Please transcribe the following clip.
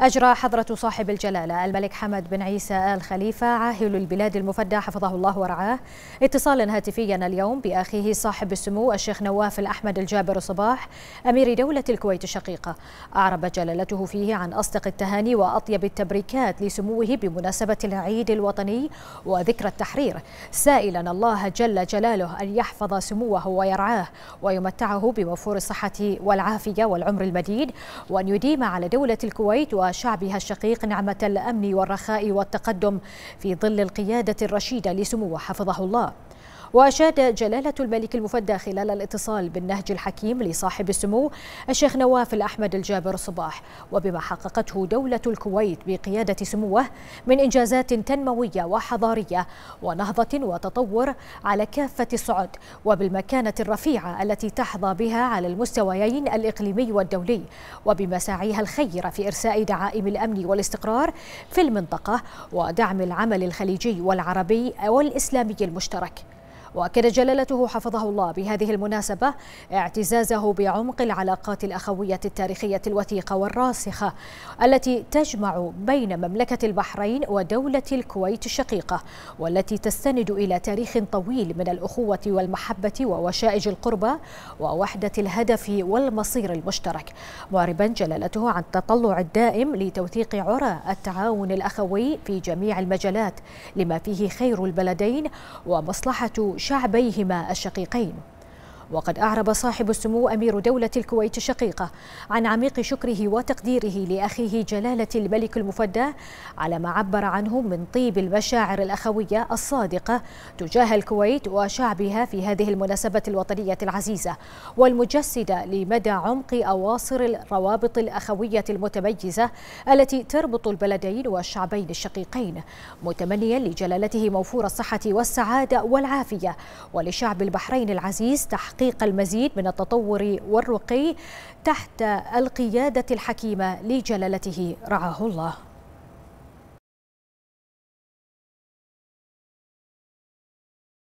أجرى حضرة صاحب الجلالة الملك حمد بن عيسى آل خليفة عاهل البلاد المفدى حفظه الله ورعاه اتصالا هاتفيا اليوم بأخيه صاحب السمو الشيخ نواف الأحمد الجابر صباح أمير دولة الكويت الشقيقة أعرب جلالته فيه عن أصدق التهاني وأطيب التبريكات لسموه بمناسبة العيد الوطني وذكرى التحرير سائلا الله جل جلاله أن يحفظ سموه ويرعاه ويمتعه بوفور الصحة والعافية والعمر المديد وأن يديم على دولة الكويت وشعبها الشقيق نعمة الأمن والرخاء والتقدم في ظل القيادة الرشيدة لسمو حفظه الله وأشاد جلالة الملك المفدى خلال الاتصال بالنهج الحكيم لصاحب السمو الشيخ نواف الأحمد الجابر صباح وبما حققته دولة الكويت بقيادة سموه من إنجازات تنموية وحضارية ونهضة وتطور على كافة الصعد وبالمكانة الرفيعة التي تحظى بها على المستويين الإقليمي والدولي وبمساعيها الخيرة في إرساء دعائم الأمن والاستقرار في المنطقة ودعم العمل الخليجي والعربي والإسلامي المشترك واكد جلالته حفظه الله بهذه المناسبه اعتزازه بعمق العلاقات الاخويه التاريخيه الوثيقه والراسخه التي تجمع بين مملكه البحرين ودوله الكويت الشقيقه والتي تستند الى تاريخ طويل من الاخوه والمحبه ووشائج القربه ووحده الهدف والمصير المشترك معربا جلالته عن التطلع الدائم لتوثيق عرى التعاون الاخوي في جميع المجالات لما فيه خير البلدين ومصلحه شعبيهما الشقيقين وقد أعرب صاحب السمو أمير دولة الكويت الشقيقة عن عميق شكره وتقديره لأخيه جلالة الملك المفدى على ما عبر عنه من طيب المشاعر الأخوية الصادقة تجاه الكويت وشعبها في هذه المناسبة الوطنية العزيزة والمجسدة لمدى عمق أواصر الروابط الأخوية المتميزة التي تربط البلدين والشعبين الشقيقين متمنيا لجلالته موفور الصحة والسعادة والعافية ولشعب البحرين العزيز تحقيق تحقيق المزيد من التطور والرقي تحت القيادة الحكيمة لجلالته رعاه الله